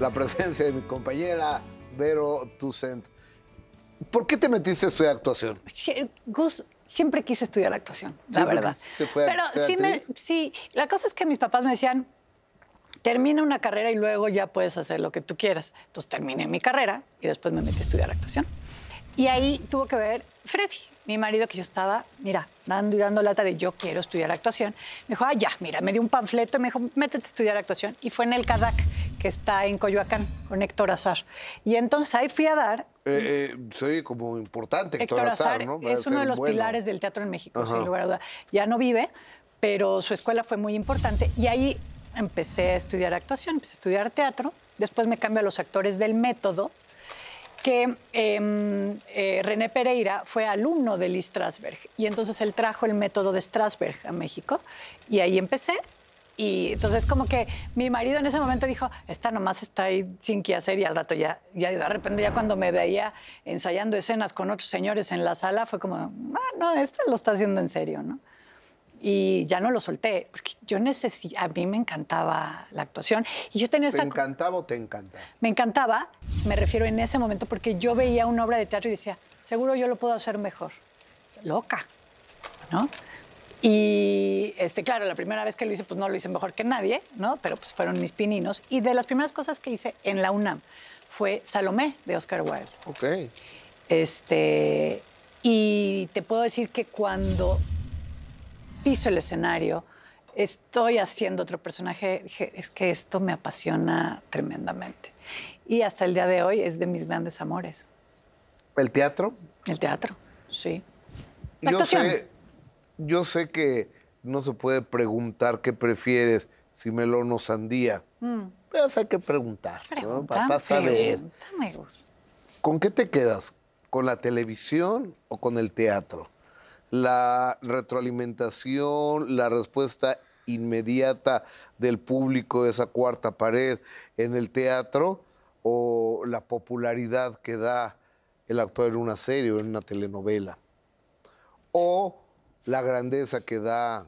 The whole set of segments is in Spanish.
la presencia de mi compañera Vero Tucent. ¿Por qué te metiste a estudiar actuación? Gus, siempre quise estudiar actuación, la verdad. Pero sí, sí, la cosa es que mis papás me decían, termina una carrera y luego ya puedes hacer lo que tú quieras. Entonces terminé mi carrera y después me metí a estudiar actuación. Y ahí tuvo que ver Freddy, mi marido, que yo estaba, mira, dando y dando lata de yo quiero estudiar actuación. Me dijo, ah, ya, mira, me dio un panfleto y me dijo, métete a estudiar actuación. Y fue en el CADAC, que está en Coyoacán, con Héctor Azar. Y entonces ahí fui a dar. Eh, eh, soy como importante Héctor, Azar, ¿no? es uno de los pilares del teatro en México, sin lugar a duda. Ya no vive, pero su escuela fue muy importante. Y ahí empecé a estudiar actuación, empecé a estudiar teatro. Después me cambio a los actores del método, que em, eh, René Pereira fue alumno de Lee Strasberg y entonces él trajo el método de Strasberg a México y ahí empecé. Y entonces como que mi marido en ese momento dijo, esta nomás está ahí sin qué hacer y al rato ya, ya de repente ya cuando me veía ensayando escenas con otros señores en la sala fue como, ah, no, esta lo está haciendo en serio, ¿no? y ya no lo solté, porque yo necesito. a mí me encantaba la actuación. Y yo tenía ¿Te encantaba o te encantaba? Me encantaba, me refiero en ese momento, porque yo veía una obra de teatro y decía, seguro yo lo puedo hacer mejor. Loca, ¿no? Y este, claro, la primera vez que lo hice, pues no lo hice mejor que nadie, ¿no? Pero pues fueron mis pininos. Y de las primeras cosas que hice en la UNAM fue Salomé de Oscar Wilde. Ok. Este, y te puedo decir que cuando piso el escenario, estoy haciendo otro personaje, es que esto me apasiona tremendamente. Y hasta el día de hoy es de mis grandes amores. ¿El teatro? El teatro, sí. yo sé, que no se puede preguntar qué prefieres, si melón o sandía. Mm. Pero hay que preguntar, ¿no? Para saber. ¿Con qué te quedas? ¿Con la televisión o con el teatro? la retroalimentación, la respuesta inmediata del público, esa cuarta pared en el teatro, o la popularidad que da el actuar en una serie o en una telenovela, o la grandeza que da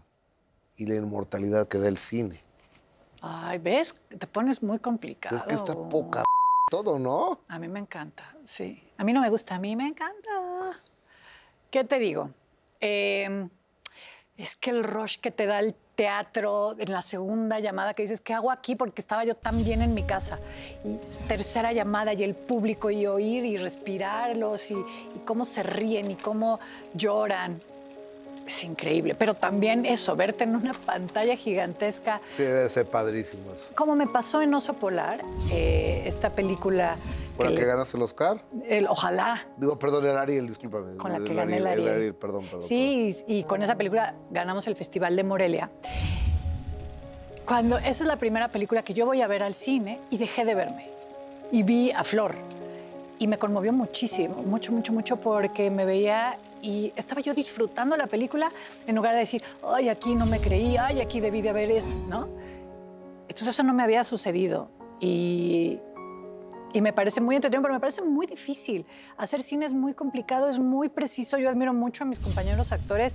y la inmortalidad que da el cine. Ay, ¿ves? Te pones muy complicado. Es que está poca todo, ¿no? A mí me encanta, sí. A mí no me gusta, a mí me encanta. ¿Qué te digo? Em, es que el rush que te da el teatro, en la segunda llamada que dices, ¿qué hago aquí? Porque estaba yo tan bien en mi casa. Y tercera llamada y el público y oír y respirarlos y cómo se ríen y cómo lloran es increíble. Pero también eso, verte en una pantalla gigantesca. Sí, debe ser padrísimo Como me pasó en Oso Polar, eh, esta película. ¿Con la que, ganas el Oscar? El, ojalá. Digo, perdón, el Ariel, discúlpame. Con la que gané el Ariel. perdón, Sí, y con esa película ganamos el Festival de Morelia. Cuando, esa es la primera película que yo voy a ver al cine y dejé de verme. Y vi a Flor. Y me conmovió muchísimo, mucho, mucho, mucho, porque me veía y estaba yo disfrutando la película en lugar de decir, ay, aquí no me creí, ay, aquí debí de haber esto, ¿no? Entonces eso no me había sucedido y, y me parece muy entretenido, pero me parece muy difícil. Hacer cine es muy complicado, es muy preciso. Yo admiro mucho a mis compañeros actores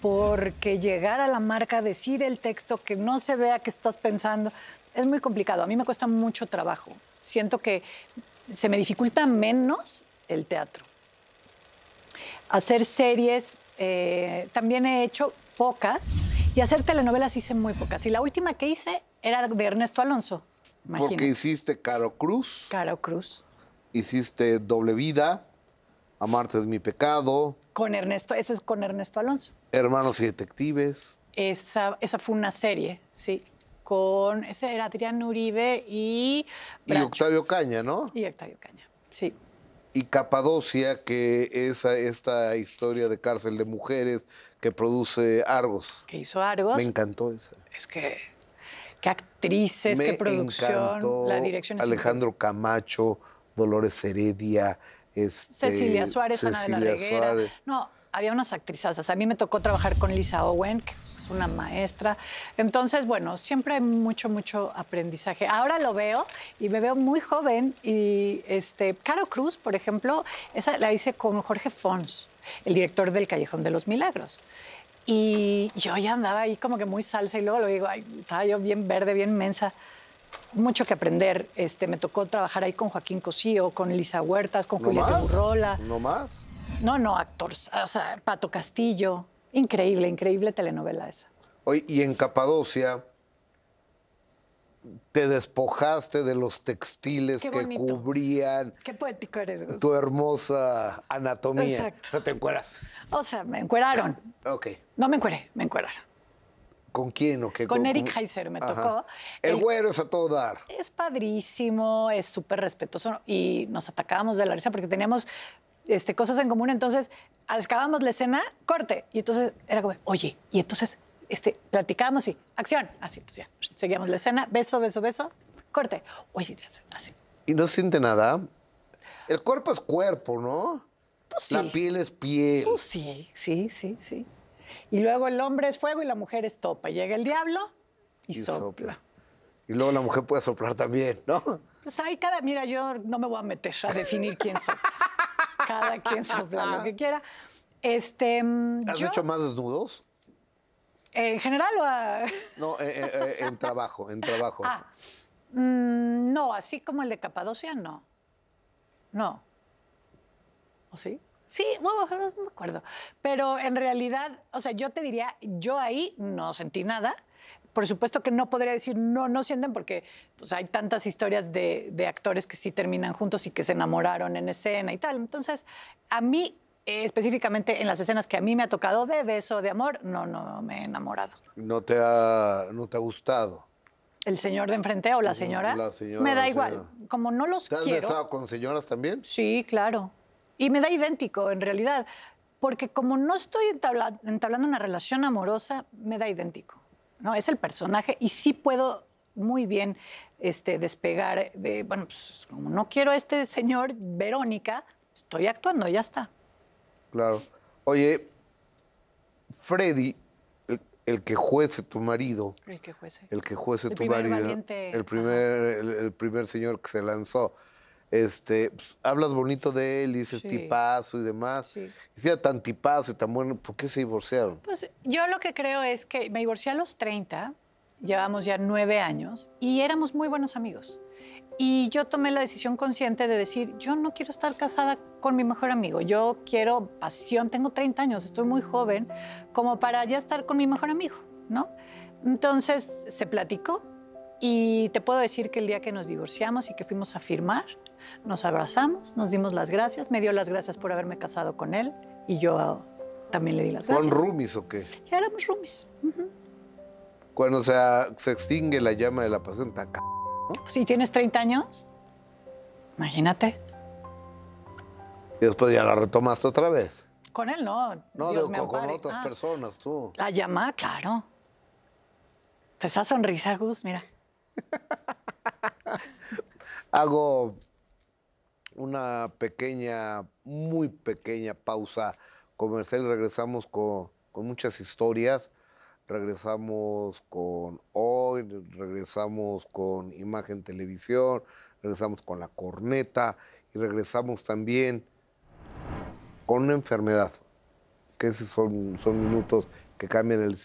porque llegar a la marca, decir el texto, que no se vea qué estás pensando, es muy complicado. A mí me cuesta mucho trabajo. Siento que se me dificulta menos el teatro hacer series, eh, también he hecho pocas, y hacer telenovelas hice muy pocas. Y la última que hice era de Ernesto Alonso. Imagínate. Porque hiciste Caro Cruz. Caro Cruz. Hiciste Doble Vida, Amarte es mi pecado. Con Ernesto, ese es con Ernesto Alonso. Hermanos y Detectives. Esa, esa fue una serie, sí con ese era Adrián Uribe y y Octavio Caña, ¿no? Y Octavio Caña. Sí y Capadocia, que es esta historia de cárcel de mujeres que produce Argos. Que hizo Argos. Me encantó esa. Es que qué actrices, qué producción, la dirección. Alejandro Camacho, Dolores Heredia, este, Cecilia Suárez, Ana de la Reguera. No, había unas actrizas. A mí me tocó trabajar con Lisa Owen, una maestra. Entonces, bueno, siempre hay mucho, mucho aprendizaje. Ahora lo veo y me veo muy joven y este, Caro Cruz, por ejemplo, esa la hice con Jorge Fons, el director del Callejón de los Milagros. Y yo ya andaba ahí como que muy salsa y luego lo digo, ay, estaba yo bien verde, bien mensa mucho que aprender. Este, me tocó trabajar ahí con Joaquín Cosío, con Elisa Huertas, con Julieta Burrola. ¿No más? No, no, actores. O sea, Pato Castillo. Increíble, increíble telenovela esa. Hoy, y en Capadocia te despojaste de los textiles que cubrían. Tu hermosa anatomía. Exacto. O sea, te encueraste. O sea, me encueraron. Ah, ok. No me encueré, me encueraron. ¿Con quién o qué? Con, Eric Heiser me tocó. El, el, güero es a todo dar. Es padrísimo, es súper respetuoso y nos atacábamos de la risa porque teníamos este, cosas en común. Entonces, acabamos la escena, corte. Y entonces era como, oye, y entonces este, platicábamos y acción. Así, entonces ya, seguíamos la escena, beso, beso, beso, corte. Oye, así. ¿Y no siente nada? El cuerpo es cuerpo, ¿no? Pues sí. La piel es piel. Pues sí, sí, sí, sí. Y luego el hombre es fuego y la mujer es topa. Llega el diablo y, sopla. Y luego la mujer puede soplar también, ¿no? Pues ahí cada. Mira, yo no me voy a meter a definir quién sopla cada quien sopla lo que quiera. Este, mm, ¿Has hecho más desnudos? En general o No, eh, eh, eh, en trabajo, en trabajo. Ah, mm, no, así como el de Capadocia, no. No. ¿O sí? Sí, bueno, no me acuerdo. Pero en realidad, o sea, yo te diría, yo ahí no sentí nada por supuesto que no podría decir no, no sienten, porque pues, hay tantas historias de, actores que sí terminan juntos y que se enamoraron en escena y tal. Entonces, a mí específicamente en las escenas que a mí me ha tocado de beso, de amor, no, no me he enamorado. ¿No te ha, no te ha gustado? ¿El señor de enfrente o la señora? La señora me da igual. Como no los ¿Te has besado con señoras también? Sí, claro. Y me da idéntico, en realidad. Porque como no estoy entablando una relación amorosa, me da idéntico. ¿no? Es el personaje y sí puedo muy bien este, despegar de, bueno, pues como no quiero a este señor Verónica, estoy actuando, ya está. Claro. Oye, Freddy, el, que juece tu marido. El que juece. El que tu marido. El primer, el primer señor que se lanzó este, pues, hablas bonito de él, dices tipazo y demás. Sí. Y tan tipazo y tan bueno, ¿por qué se divorciaron? Pues yo lo que creo es que me divorcié a los 30, llevamos ya nueve años, y éramos muy buenos amigos. Y yo tomé la decisión consciente de decir, yo no quiero estar casada con mi mejor amigo, yo quiero pasión, tengo 30 años, estoy muy joven, como para ya estar con mi mejor amigo, ¿no? Entonces se platicó y te puedo decir que el día que nos divorciamos y que fuimos a firmar, nos abrazamos, nos dimos las gracias, me dio las gracias por haberme casado con él y yo también le di las gracias. ¿Con rumis o qué? Ya éramos rumis. Cuando se, extingue la llama de la pasión, está c... Si tienes 30 años, imagínate. Y después ya la retomaste otra vez. Con él no. No, con, otras ah. personas, tú. La llama, claro. Esa sonrisa, Gus, mira. Hago una pequeña, muy pequeña pausa comercial. Regresamos con, muchas historias. Regresamos con Hoy, regresamos con Imagen Televisión, regresamos con La Corneta y regresamos también con una enfermedad, que esos son, son minutos que cambian el